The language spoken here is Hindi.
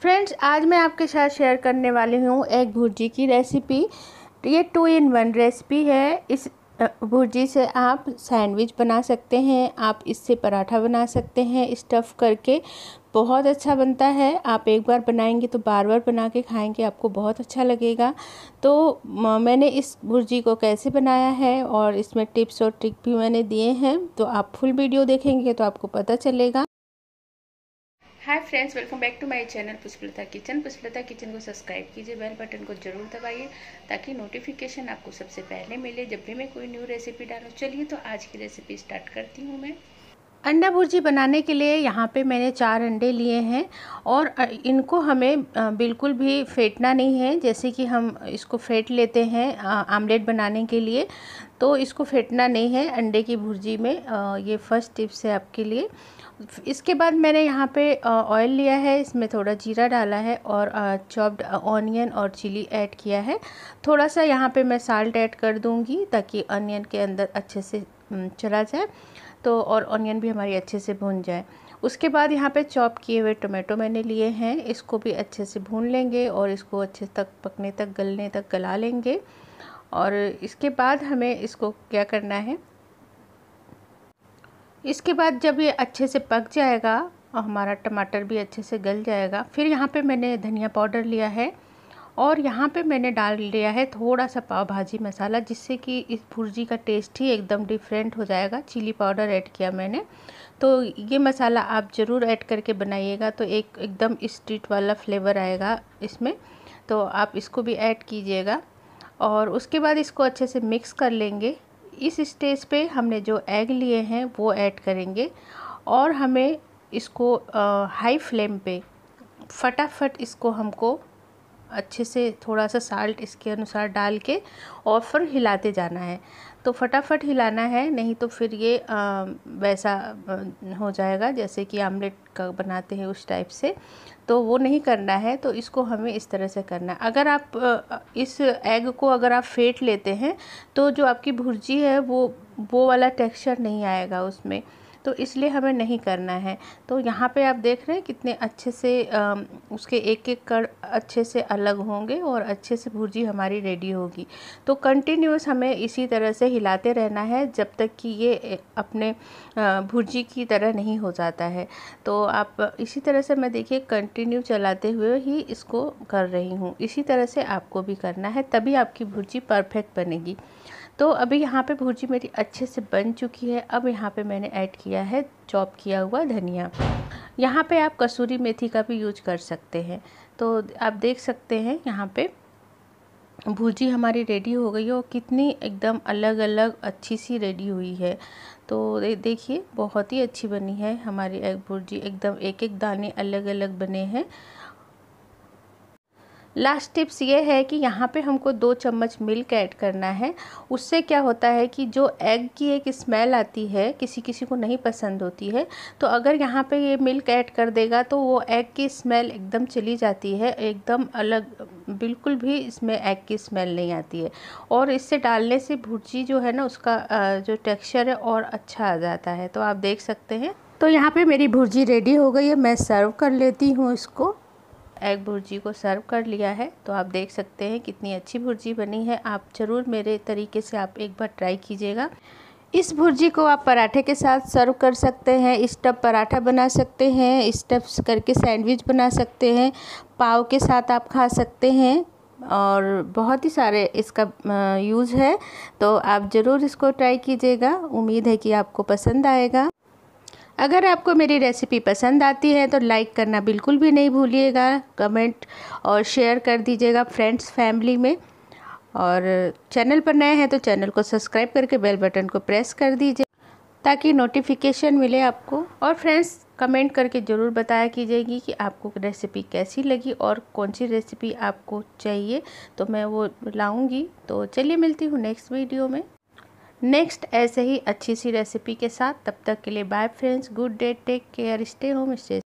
फ्रेंड्स आज मैं आपके साथ शेयर करने वाली हूँ एक भुर्जी की रेसिपी तो ये टू इन वन रेसिपी है इस भुर्जी से आप सैंडविच बना सकते हैं आप इससे पराठा बना सकते हैं स्टफ़ करके बहुत अच्छा बनता है आप एक बार बनाएंगे तो बार बार बना के खाएंगे आपको बहुत अच्छा लगेगा तो मैंने इस भुर्जी को कैसे बनाया है और इसमें टिप्स और ट्रिक भी मैंने दिए हैं तो आप फुल वीडियो देखेंगे तो आपको पता चलेगा hi friends welcome back to my channel Pushpalata kitchen Pushpalata kitchen को सब्सक्राइब कीजिए बेल बटन को जरूर दबाइए ताकि नोटिफिकेशन आपको सबसे पहले मिले जब भी मैं कोई न्यू रेसिपी डालूँ चलिए तो आज की रेसिपी स्टार्ट करती हूँ मैं अंडा भुर्जी बनाने के लिए यहाँ पे मैंने चार अंडे लिए हैं और इनको हमें बिल्कुल भी फेंटना नहीं है जैसे कि हम इसको फेंट लेते हैं आमलेट बनाने के लिए तो इसको फेंटना नहीं है अंडे की भुर्जी में ये फर्स्ट टिप्स है आपके लिए इसके बाद मैंने यहाँ पे ऑयल लिया है इसमें थोड़ा जीरा डाला है और चॉप्ड ऑनियन और चिली ऐड किया है थोड़ा सा यहाँ पे मैं साल्ट ऐड कर दूँगी ताकि ऑनियन के अंदर अच्छे से चला जाए तो और ऑनियन भी हमारी अच्छे से भून जाए उसके बाद यहाँ पे चॉप किए हुए टोमेटो मैंने लिए हैं इसको भी अच्छे से भून लेंगे और इसको अच्छे तक पकने तक गलने तक गला लेंगे और इसके बाद हमें इसको क्या करना है इसके बाद जब ये अच्छे से पक जाएगा और हमारा टमाटर भी अच्छे से गल जाएगा फिर यहाँ पे मैंने धनिया पाउडर लिया है और यहाँ पे मैंने डाल लिया है थोड़ा सा पाव भाजी मसाला जिससे कि इस भुर्जी का टेस्ट ही एकदम डिफरेंट हो जाएगा चिली पाउडर ऐड किया मैंने तो ये मसाला आप ज़रूर ऐड करके बनाइएगा तो एक एकदम स्ट्रीट वाला फ्लेवर आएगा इसमें तो आप इसको भी ऐड कीजिएगा और उसके बाद इसको अच्छे से मिक्स कर लेंगे इस स्टेज पे हमने जो एग लिए हैं वो ऐड करेंगे और हमें इसको आ, हाई फ्लेम पे फटाफट इसको हमको अच्छे से थोड़ा सा साल्ट इसके अनुसार डाल के और फिर हिलाते जाना है तो फटाफट हिलाना है नहीं तो फिर ये आ, वैसा हो जाएगा जैसे कि आमलेट का बनाते हैं उस टाइप से तो वो नहीं करना है तो इसको हमें इस तरह से करना है अगर आप इस एग को अगर आप फेंट लेते हैं तो जो आपकी भुर्जी है वो वो वाला टेक्सचर नहीं आएगा उसमें तो इसलिए हमें नहीं करना है तो यहाँ पे आप देख रहे हैं कितने अच्छे से आ, उसके एक एक कण अच्छे से अलग होंगे और अच्छे से भुर्जी हमारी रेडी होगी तो कंटिन्यूस हमें इसी तरह से हिलाते रहना है जब तक कि ये अपने भुर्जी की तरह नहीं हो जाता है तो आप इसी तरह से मैं देखिए कंटिन्यू चलाते हुए ही इसको कर रही हूँ इसी तरह से आपको भी करना है तभी आपकी भुर्जी परफेक्ट बनेगी तो अभी यहाँ पे भुर्जी मेरी अच्छे से बन चुकी है अब यहाँ पे मैंने ऐड किया है चॉप किया हुआ धनिया यहाँ पे आप कसूरी मेथी का भी यूज कर सकते हैं तो आप देख सकते हैं यहाँ पे भुर्जी हमारी रेडी हो गई है और कितनी एकदम अलग अलग अच्छी सी रेडी हुई है तो देखिए बहुत ही अच्छी बनी है हमारी एग भुर्जी एकदम एक एक दाने अलग अलग बने हैं लास्ट टिप्स ये है कि यहाँ पे हमको दो चम्मच मिल्क ऐड करना है उससे क्या होता है कि जो एग की एक स्मेल आती है किसी किसी को नहीं पसंद होती है तो अगर यहाँ पे ये मिल्क ऐड कर देगा तो वो एग की स्मेल एकदम चली जाती है एकदम अलग बिल्कुल भी इसमें एग की स्मेल नहीं आती है और इससे डालने से भुर्जी जो है ना उसका जो टेक्स्चर है और अच्छा आ जाता है तो आप देख सकते हैं तो यहाँ पर मेरी भुर्जी रेडी हो गई है मैं सर्व कर लेती हूँ इसको एग भुर्जी को सर्व कर लिया है तो आप देख सकते हैं कितनी अच्छी भुर्जी बनी है आप ज़रूर मेरे तरीके से आप एक बार ट्राई कीजिएगा इस भुर्जी को आप पराठे के साथ सर्व कर सकते हैं स्टफ पराठा बना सकते हैं स्टफ्स करके सैंडविच बना सकते हैं पाव के साथ आप खा सकते हैं और बहुत ही सारे इसका यूज़ है तो आप ज़रूर इसको ट्राई कीजिएगा उम्मीद है कि आपको पसंद आएगा अगर आपको मेरी रेसिपी पसंद आती है तो लाइक करना बिल्कुल भी नहीं भूलिएगा कमेंट और शेयर कर दीजिएगा फ्रेंड्स फैमिली में और चैनल पर नए हैं तो चैनल को सब्सक्राइब करके बेल बटन को प्रेस कर दीजिए ताकि नोटिफिकेशन मिले आपको और फ्रेंड्स कमेंट करके ज़रूर बताया कीजिएगी कि आपको रेसिपी कैसी लगी और कौन सी रेसिपी आपको चाहिए तो मैं वो लाऊंगी तो चलिए मिलती हूँ नेक्स्ट वीडियो में नेक्स्ट ऐसे ही अच्छी सी रेसिपी के साथ तब तक के लिए bye friends good day take care stay home stay